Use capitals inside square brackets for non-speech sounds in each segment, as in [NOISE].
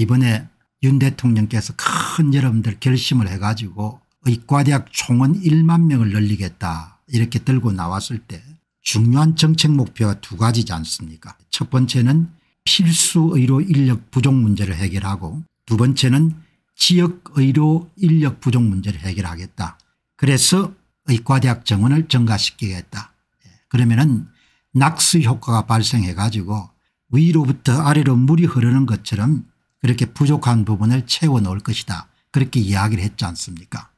이번에 윤 대통령께서 큰 여러분들 결심을 해가지고 의과대학 총원 1만 명을 늘리겠다 이렇게 들고 나왔을 때 중요한 정책 목표가 두 가지지 않습니까 첫 번째는 필수 의료 인력 부족 문제를 해결하고 두 번째는 지역 의료 인력 부족 문제를 해결하겠다. 그래서 의과대학 정원을 증가시키겠다. 예, 그러면은 낙수 효과가 발생해 가지고 위로부터 아래로 물이 흐르는 것처럼 그렇게 부족한 부분을 채워넣을 것이다. 그렇게 이야기를 했지 않습니까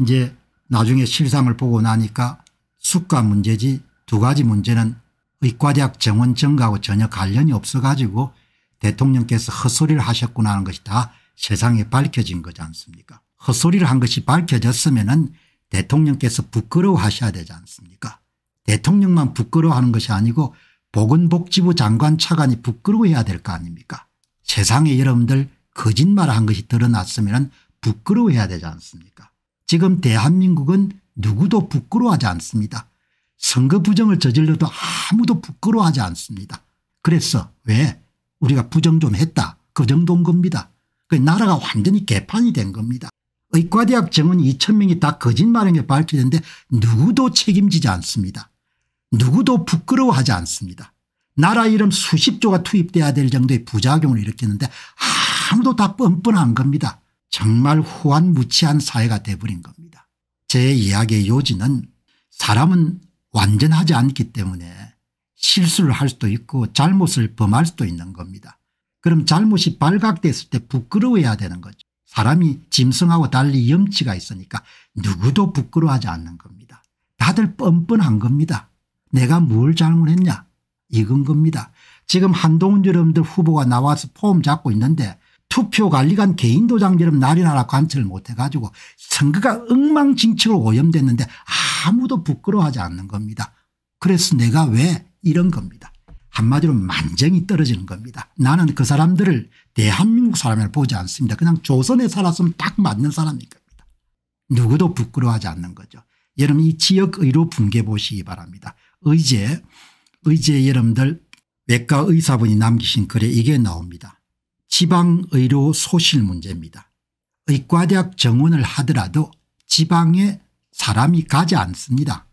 이제 나중에 실상을 보고 나니까 수가 문제지 두 가지 문제는 의과대학 정원 증가하고 전혀 관련이 없어 가지고 대통령께서 헛소리를 하셨구나 하는 것이 다 세상에 밝혀진 거지 않습니까 헛소리를 한 것이 밝혀졌으면 은 대통령께서 부끄러워하셔야 되지 않습니까 대통령만 부끄러워하는 것이 아니고 보건복지부 장관 차관이 부끄러워해야 될 거 아닙니까 세상에 여러분들 거짓말을 한 것이 드러났으면 부끄러워해야 되지 않습니까 지금 대한민국은 누구도 부끄러워하지 않습니다. 선거 부정을 저질러도 아무도 부끄러워하지 않습니다. 그래서 왜 우리가 부정 좀 했다 그 정도인 겁니다. 그 나라가 완전히 개판이 된 겁니다. 의과대학 정원 2천명이 다 거짓말인 게 밝혀졌는데 누구도 책임지지 않습니다. 누구도 부끄러워하지 않습니다. 나라 이름 수십 조가 투입돼야 될 정도의 부작용을 일으키는데 아무도 다 뻔뻔한 겁니다. 정말 후한무치한 사회가 돼버린 겁니다. 제 이야기의 요지는 사람은 완전하지 않기 때문에 실수를 할 수도 있고 잘못을 범할 수도 있는 겁니다. 그럼 잘못이 발각됐을 때 부끄러워해야 되는 거죠. 사람이 짐승하고 달리 염치가 있으니까 누구도 부끄러워하지 않는 겁니다. 다들 뻔뻔한 겁니다. 내가 뭘 잘못했냐 이건 겁니다. 지금 한동훈 여러분들 후보가 나와서 폼 잡고 있는데 투표 관리관 개인 도장처럼 날이나라 관철을 못해 가지고 선거가 엉망진창으로 오염됐는데 아무도 부끄러워하지 않는 겁니다. 그래서 내가 왜 이런 겁니다. 한마디로 만정이 떨어지는 겁니다. 나는 그 사람들을 대한민국 사람을 보지 않습니다. 그냥 조선에 살았으면 딱 맞는 사람인 겁니다. 누구도 부끄러워하지 않는 거죠. 여러분 이지역의로 붕괴 보시기 바랍니다. 의제 의제 여러분들 외과 의사분이 남기신 글에 이게 나옵니다. 지방의료 소실 문제입니다. 의과대학 정원을 하더라도 지방에 사람이 가지 않습니다.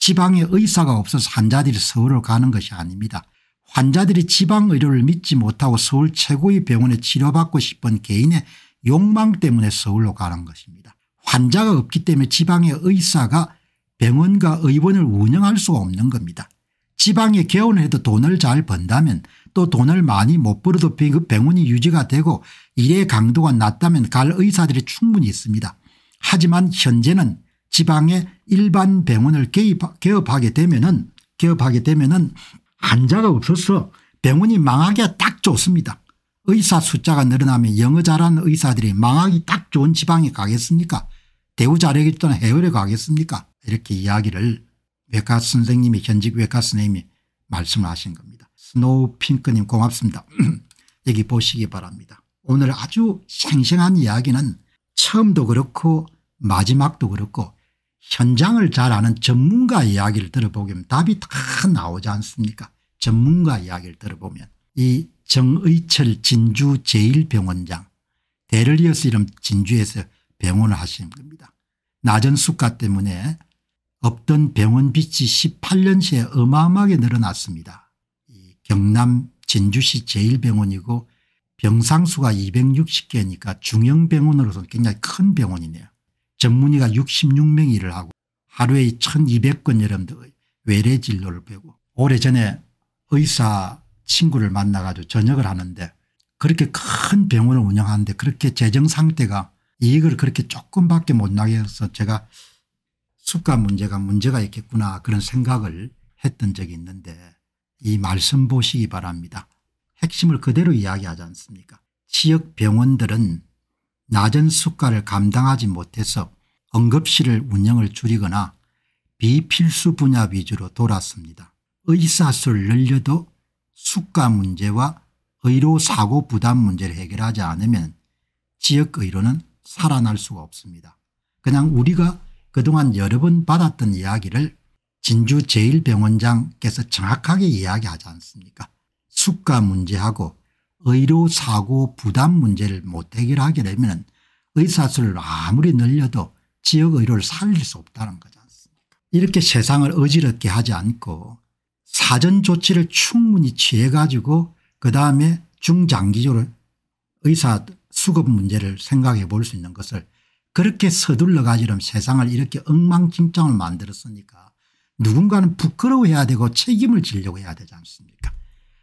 지방에 의사가 없어서 환자들이 서울을 가는 것이 아닙니다. 환자들이 지방의료를 믿지 못하고 서울 최고의 병원에 치료받고 싶은 개인의 욕망 때문에 서울로 가는 것입니다. 환자가 없기 때문에 지방의 의사가 병원과 의원을 운영할 수가 없는 겁니다. 지방에 개원해도 돈을 잘 번다면 또 돈을 많이 못 벌어도 병원이 유지가 되고 일의 강도가 낮다면 갈 의사들이 충분히 있습니다. 하지만 현재는 지방의 일반 병원을 개입, 개업하게 되면은 개업하게 되면은 환자가 없어서 병원이 망하기가 딱 좋습니다. 의사 숫자가 늘어나면 영어 잘하는 의사들이 망하기 딱 좋은 지방에 가겠습니까 대우 자력이 또는 해외로 가겠습니까 이렇게 이야기를 외과 선생님이 현직 외과 선생님이 말씀을 하신 겁니다. 스노우핑크님 고맙습니다. [CLEARS THROAT] 여기 보시기 바랍니다. 오늘 아주 생생한 이야기는 처음도 그렇고 마지막도 그렇고 현장을 잘 아는 전문가 이야기를 들어보면 답이 다 나오지 않습니까 전문가 이야기를 들어보면 이 정의철 진주제일병원장 대를 이어서 이름 진주에서 병원을 하시는 겁니다. 낮은 수가 때문에 없던 병원 빚이 18년 새에 어마어마하게 늘어났습니다. 경남 진주시 제1병원이고 병상수가 260개니까 중형병원으로서 굉장히 큰 병원이네요. 전문의가 6 6명 일을 하고 하루에 1200건 여러분들 외래 진료를 배고 오래전에 의사 친구를 만나가지고 저녁을 하는데 그렇게 큰 병원을 운영하는데 그렇게 재정 상태가 이익을 그렇게 조금밖에 못 나게 해서 제가 습가 문제가 문제가 있겠구나 그런 생각을 했던 적이 있는데 이 말씀 보시기 바랍니다. 핵심을 그대로 이야기하지 않습니까 지역 병원들은 낮은 수가를 감당하지 못해서 응급실을 운영을 줄이거나 비필수 분야 위주로 돌았습니다. 의사수를 늘려도 수가 문제와 의료사고 부담 문제를 해결하지 않으면 지역의료는 살아날 수가 없습니다. 그냥 우리가 그동안 여러 번 받았던 이야기를 진주제일병원장께서 정확하게 이야기하지 않습니까 수가 문제하고 의료 사고 부담 문제를 못 해결하게 되면 의사수를 아무리 늘려도 지역의료를 살릴 수 없다는 거지 않습니까 이렇게 세상을 어지럽게 하지 않고 사전 조치를 충분히 취해 가지고 그다음에 중장기적으로 의사 수급 문제를 생각해 볼 수 있는 것을 그렇게 서둘러 가지럼 세상을 이렇게 엉망진창을 만들었으니까 누군가는 부끄러워해야 되고 책임을 지려고 해야 되지 않습니까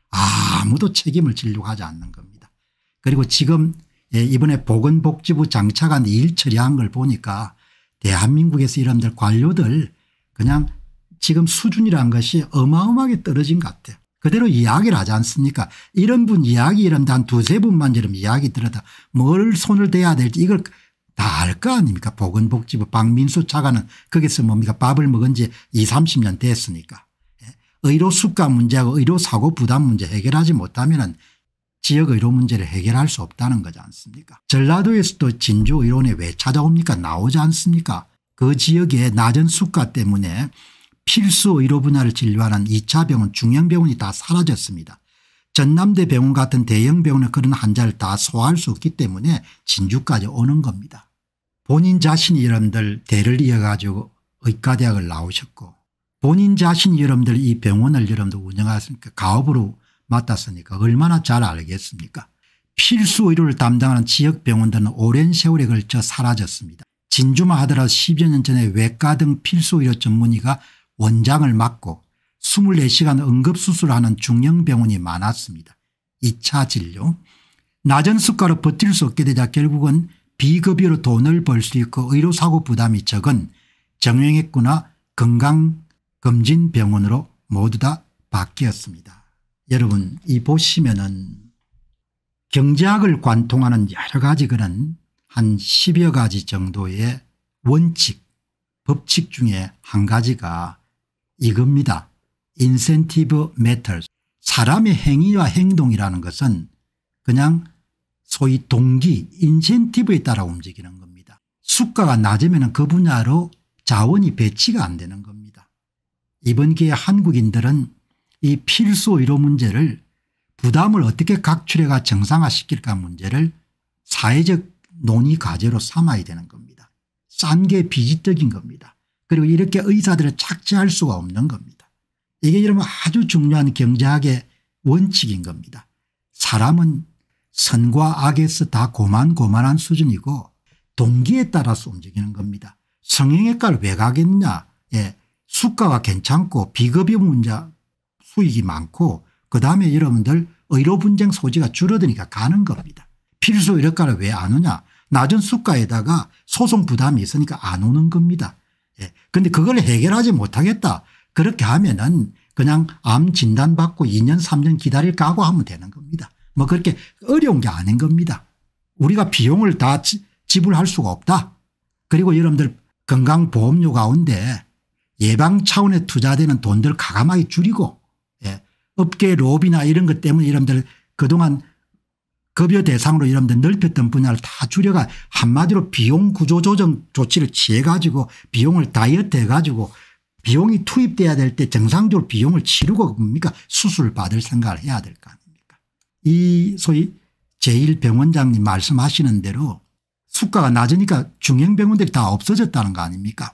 아무도 책임을 지려고 하지 않는 겁니다. 그리고 지금 예, 이번에 보건복지부 장차관 일 처리한 걸 보니까 대한민국에서 이런들 관료들 그냥 지금 수준이란 것이 어마어마하게 떨어진 것 같아요. 그대로 이야기를 하지 않습니까 이런 분 이야기 이런데 한 두세 분만 이런 이야기 들었다뭘 손을 대야 될지 이걸 다알거 아닙니까 보건복지부 박민수 차관은 거기서 뭡니까 밥을 먹은 지20 30년 됐으니까 예? 의료 수가 문제하고 의료 사고 부담 문제 해결하지 못하면 지역 의료 문제를 해결할 수 없다는 거지 않습니까 전라도에서도 진주의료원에 왜 찾아옵니까 나오지 않습니까 그 지역의 낮은 수가 때문에 필수 의료 분야를 진료하는 2차 병원 중형병원이 다 사라졌습니다. 전남대 병원 같은 대형 병원에 그런 환자를 다 소화할 수 없기 때문에 진주까지 오는 겁니다. 본인 자신 여러분들 대를 이어가지고 의과대학을 나오셨고 본인 자신 여러분들 이 병원을 여러분들 운영하니까 으 가업으로 맡았으니까 얼마나 잘 알겠습니까 필수 의료를 담당하는 지역병원들은 오랜 세월에 걸쳐 사라졌습니다. 진주만 하더라도 10여 년 전에 외과 등 필수 의료 전문의가 원장을 맡고 24시간 응급수술하는 중형병원이 많았습니다. 2차 진료. 낮은 수가로 버틸 수 없게 되자 결국은 비급여로 돈을 벌 수 있고 의료사고 부담이 적은 정형외과나 건강검진병원으로 모두 다 바뀌었습니다. 여러분 이 보시면은 경제학을 관통하는 여러 가지 그런 한 10여 가지 정도의 원칙 법칙 중에 한 가지가 이겁니다. 인센티브 메탈 사람의 행위와 행동이라는 것은 그냥 소위 동기 인센티브에 따라 움직이는 겁니다. 수가가 낮으면 그 분야로 자원이 배치가 안 되는 겁니다. 이번 기회에 한국인들은 이 필수 의료 문제를 부담을 어떻게 각출해가 정상화시킬까 문제를 사회적 논의 과제로 삼아야 되는 겁니다. 싼 게 비지적인 겁니다. 그리고 이렇게 의사들을 착취할 수가 없는 겁니다. 이게 여러분 아주 중요한 경제학의 원칙인 겁니다. 사람은 선과 악에서 다 고만고만한 수준이고 동기에 따라서 움직이는 겁니다. 성형외과를 왜 가겠냐 예. 수가가 괜찮고 비급여 문제 수익이 많고 그다음에 여러분들 의료 분쟁 소지가 줄어드니까 가는 겁니다. 필수 의료과를 왜 안 오냐 낮은 수가에다가 소송 부담이 있으니까 안 오는 겁니다. 그런데 예. 그걸 해결하지 못하겠다 그렇게 하면 은 그냥 암 진단받고 2년 3년 기다릴 까고 하면 되는 겁니다. 뭐 그렇게 어려운 게 아닌 겁니다. 우리가 비용을 다 지, 불할 수가 없다. 그리고 여러분들 건강보험료 가운데 예방 차원에 투자되는 돈들 가감하게 줄이고 예. 업계 로비나 이런 것 때문에 여러분들 그동안 급여 대상으로 여러분들 넓혔던 분야를 다 줄여가 한마디로 비용 구조 조정 조치를 취해 가지고 비용을 다이어트 해 가지고 비용이 투입돼야 될 때 정상적으로 비용을 치르고 뭡니까 수술 받을 생각을 해야 될거 아니에요. 이 소위 제1병원장님 말씀하시는 대로 수가가 낮으니까 중형병원들이 다 없어졌다는 거 아닙니까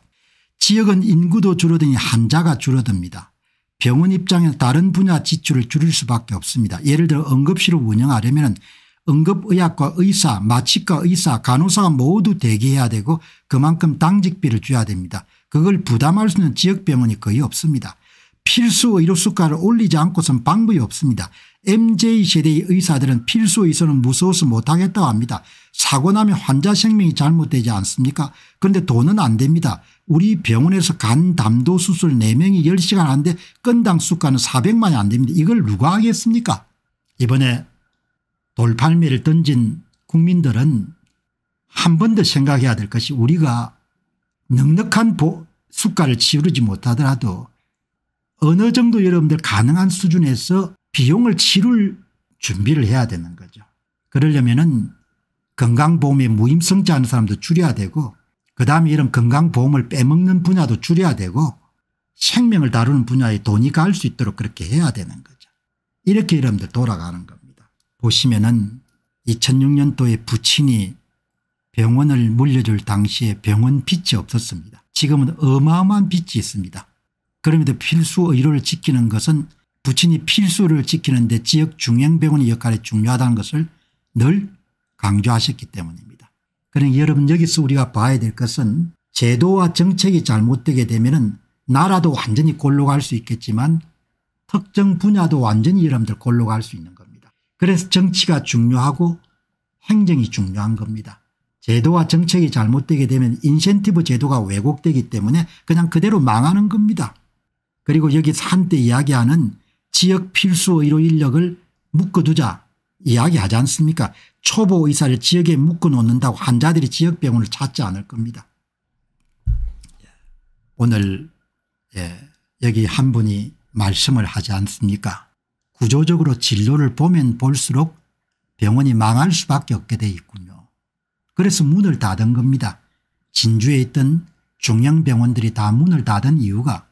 지역은 인구도 줄어드니 환자가 줄어듭니다. 병원 입장에서 다른 분야 지출을 줄일 수밖에 없습니다. 예를 들어 응급실을 운영하려면 응급의학과 의사 마취과 의사 간호사가 모두 대기해야 되고 그만큼 당직비를 줘야 됩니다. 그걸 부담할 수 있는 지역병원이 거의 없습니다. 필수 의료 수가를 올리지 않고선 방법이 없습니다. m j 세대의 의사들은 필수 의사는 무서워서 못하겠다고 합니다. 사고 나면 환자 생명이 잘못되지 않습니까 그런데 돈은 안 됩니다. 우리 병원에서 간 담도 수술 4명이 10시간 하는데 건당 수가는 400만이 안 됩니다. 이걸 누가 하겠습니까 이번에 돌팔매를 던진 국민들은 한 번 더 생각해야 될 것이 우리가 넉넉한 수가를 치우르지 못하더라도 어느 정도 여러분들 가능한 수준에서 비용을 치룰 준비를 해야 되는 거죠. 그러려면 은 건강보험의 무임승자 하는 사람도 줄여야 되고 그다음에 이런 건강보험을 빼먹는 분야도 줄여야 되고 생명을 다루는 분야에 돈이 갈 수 있도록 그렇게 해야 되는 거죠. 이렇게 여러분들 돌아가는 겁니다. 보시면 은 2006년도에 부친이 병원을 물려줄 당시에 병원 빚이 없었습니다. 지금은 어마어마한 빚이 있습니다. 그럼에도 필수 의료를 지키는 것은 부친이 필수를 지키는데 지역 중앙병원의 역할이 중요하다는 것을 늘 강조하셨기 때문입니다. 그러니 여러분 여기서 우리가 봐야 될 것은 제도와 정책이 잘못되게 되면 은 나라도 완전히 골로 갈 수 있겠지만 특정 분야도 완전히 여러분들 골로 갈 수 있는 겁니다. 그래서 정치가 중요하고 행정이 중요한 겁니다. 제도와 정책이 잘못되게 되면 인센티브 제도가 왜곡되기 때문에 그냥 그대로 망하는 겁니다. 그리고 여기서 한때 이야기하는 지역 필수 의료 인력을 묶어두자 이야기하지 않습니까 초보 의사를 지역에 묶어놓는다고 환자들이 지역병원을 찾지 않을 겁니다. 오늘 예, 여기 한 분이 말씀을 하지 않습니까 구조적으로 진로를 보면 볼수록 병원이 망할 수밖에 없게 돼 있군요. 그래서 문을 닫은 겁니다. 진주에 있던 중형병원들이 다 문을 닫은 이유가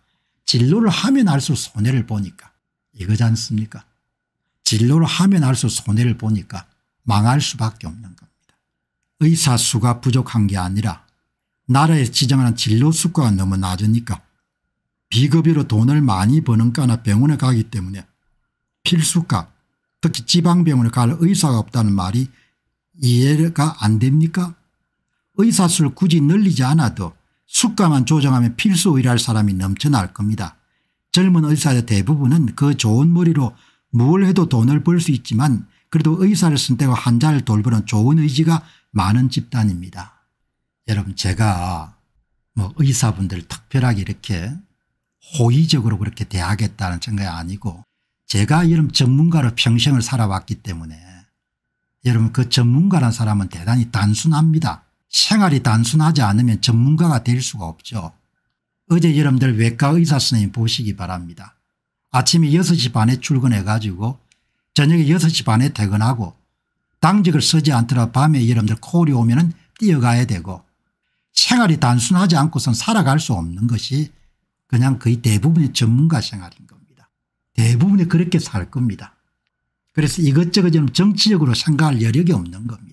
진로를 하면 할수록 손해를 보니까 이거지 않습니까? 진로를 하면 할수록 손해를 보니까 망할 수밖에 없는 겁니다. 의사 수가 부족한 게 아니라 나라에서 지정하는 진로수가 너무 낮으니까 비급여로 돈을 많이 버는 과나 병원에 가기 때문에 필수과 특히 지방병원에 갈 의사가 없다는 말이 이해가 안 됩니까? 의사 수를 굳이 늘리지 않아도 숙가만 조정하면 필수 의뢰할 사람이 넘쳐날 겁니다. 젊은 의사의 대부분은 그 좋은 머리로 뭘 해도 돈을 벌 수 있지만 그래도 의사를 선택하고 환자를 돌보는 좋은 의지가 많은 집단입니다. 여러분 제가 뭐 의사분들 특별하게 이렇게 호의적으로 그렇게 대하겠다는 생각이 아니고 제가 여러분 전문가로 평생을 살아왔기 때문에 여러분 그 전문가란 사람은 대단히 단순합니다. 생활이 단순하지 않으면 전문가가 될 수가 없죠. 어제 여러분들 외과 의사 선생님 보시기 바랍니다. 아침에 6시 반에 출근해 가지고 저녁에 6시 반에 퇴근하고 당직을 쓰지 않더라도 밤에 여러분들 코골이 오면 은 뛰어가야 되고 생활이 단순하지 않고선 살아갈 수 없는 것이 그냥 거의 대부분의 전문가 생활인 겁니다. 대부분이 그렇게 살 겁니다. 그래서 이것저것 좀 정치적으로 생각할 여력이 없는 겁니다.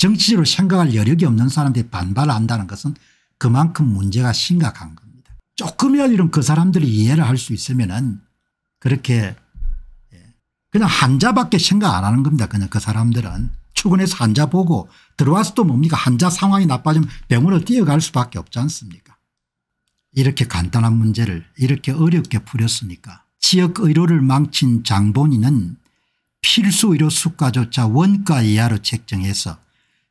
정치적으로 생각할 여력이 없는 사람들이 반발 한다는 것은 그만큼 문제가 심각한 겁니다. 조금이라도 그 사람들이 이해를 할 수 있으면 은 그렇게 예, 그냥 한자밖에 생각 안 하는 겁니다. 그냥 그 사람들은 출근해서 한자 보고 들어와서 또 뭡니까 한자 상황이 나빠지면 병원으 뛰어갈 수밖에 없지 않습니까 이렇게 간단한 문제를 이렇게 어렵게 풀었으니까 지역의료를 망친 장본인은 필수의료 수가조차 원가 이하로 책정해서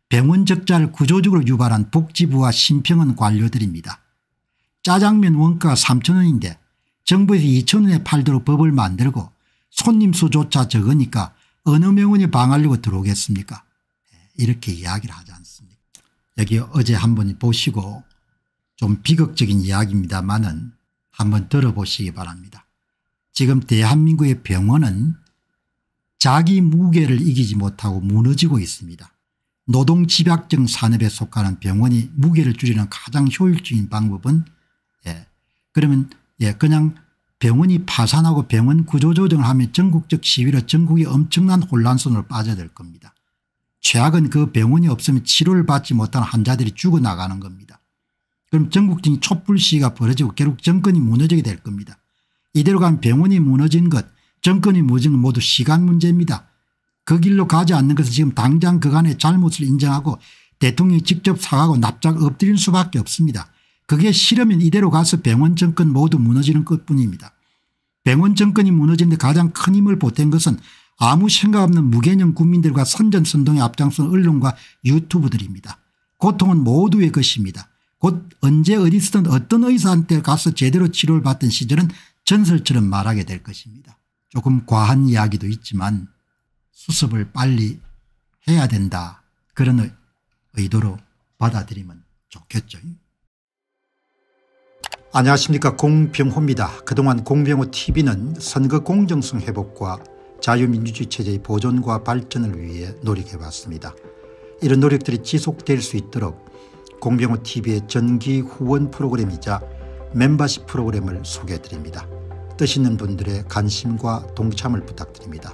병원 적자를 구조적으로 유발한 복지부와 심평은 관료들입니다. 짜장면 원가가 3천원인데 정부에서 2천원에 팔도록 법을 만들고 손님 수조차 적으니까 어느 명원이 방하려고 들어오겠습니까 예, 이렇게 이야기를 하지 않습니까 여기 어제 한번 보시고 좀 비극적인 이야기입니다만은 한번 들어보시기 바랍니다. 지금 대한민국의 병원은 자기 무게를 이기지 못하고 무너지고 있습니다. 노동 집약적 산업에 속하는 병원이 무게를 줄이는 가장 효율적인 방법은 예. 그러면 예, 그냥 병원이 파산하고 병원 구조조정을 하면 전국적 시위로 전국이 엄청난 혼란선으로 빠져들 겁니다. 최악은 그 병원이 없으면 치료를 받지 못한 환자들이 죽어나가는 겁니다. 그럼 전국적인 촛불 시위가 벌어지고 결국 정권이 무너지게 될 겁니다. 이대로 가면 병원이 무너진 것 정권이 무너진 것 모두 시간 문제입니다. 그 길로 가지 않는 것은 지금 당장 그간의 잘못을 인정하고 대통령이 직접 사과하고 납작 엎드릴 수밖에 없습니다. 그게 싫으면 이대로 가서 병원 정권 모두 무너지는 것뿐입니다. 병원 정권이 무너지는데 가장 큰 힘을 보탠 것은 아무 생각 없는 무개념 국민들과 선전선동의 앞장선 언론과 유튜브들입니다. 고통은 모두의 것입니다. 곧 언제 어디서든 어떤 의사한테 가서 제대로 치료를 받던 시절은 전설처럼 말하게 될 것입니다. 조금 과한 이야기도 있지만 수습을 빨리 해야 된다 그런 의도로 받아들이면 좋겠죠. 안녕하십니까 공병호입니다. 그동안 공병호TV는 선거 공정성 회복과 자유민주주의 체제의 보존과 발전을 위해 노력해왔습니다. 이런 노력들이 지속될 수 있도록 공병호TV의 전기 후원 프로그램이자 멤버십 프로그램을 소개해드립니다. 뜻 있는 분들의 관심과 동참을 부탁드립니다.